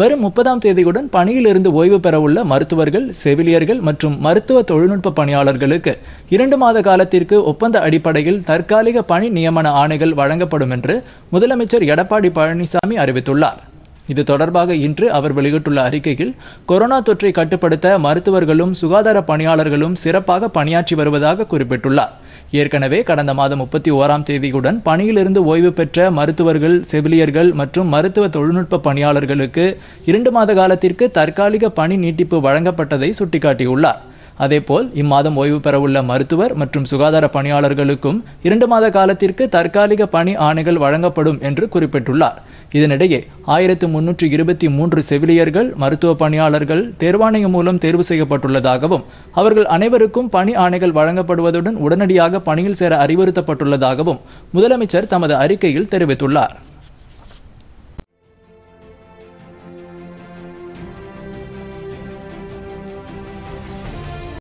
வரும் முப்பதாம் தேதியுடன் பணியிலிருந்து ஓய்வு பெறவுள்ள மருத்துவர்கள் செவிலியர்கள் மற்றும் மருத்துவ தொழில்நுட்ப பணியாளர்களுக்கு இரண்டு மாத காலத்திற்கு ஒப்பந்த அடிப்படையில் தற்காலிக பணி நியமன ஆணைகள் வழங்கப்படும் என்று முதலமைச்சர் எடப்பாடி பழனிசாமி அறிவித்துள்ளார் இது தொடர்பாக இன்று அவர் வெளியிட்டுள்ள அறிக்கையில் கொரோனா தொற்றை கட்டுப்படுத்த மருத்துவர்களும் சுகாதார பணியாளர்களும் சிறப்பாக பணியாற்றி வருவதாக குறிப்பிட்டுள்ளார் ஏற்கனவே கடந்த மாதம் முப்பத்தி ஓராம் தேதியுடன் பணியிலிருந்து ஓய்வு பெற்ற மருத்துவர்கள் செவிலியர்கள் மற்றும் மருத்துவ தொழில்நுட்ப பணியாளர்களுக்கு இரண்டு மாத காலத்திற்கு தற்காலிக பணி நீட்டிப்பு வழங்கப்பட்டதை சுட்டிக்காட்டியுள்ளார் அதேபோல் இம்மாதம் ஓய்வு பெறவுள்ள மருத்துவர் மற்றும் சுகாதார பணியாளர்களுக்கும் இரண்டு மாத காலத்திற்கு தற்காலிக பணி ஆணைகள் வழங்கப்படும் என்று குறிப்பிட்டுள்ளார் இதனிடையே ஆயிரத்து முன்னூற்று இருபத்தி மூன்று செவிலியர்கள் மருத்துவ பணியாளர்கள் தேர்வாணையம் மூலம் தேர்வு செய்யப்பட்டுள்ளதாகவும் அவர்கள் அனைவருக்கும் பணி ஆணைகள் வழங்கப்படுவதுடன் உடனடியாக பணியில் சேர அறிவுறுத்தப்பட்டுள்ளதாகவும் முதலமைச்சர் தமது அறிக்கையில் தெரிவித்துள்ளார்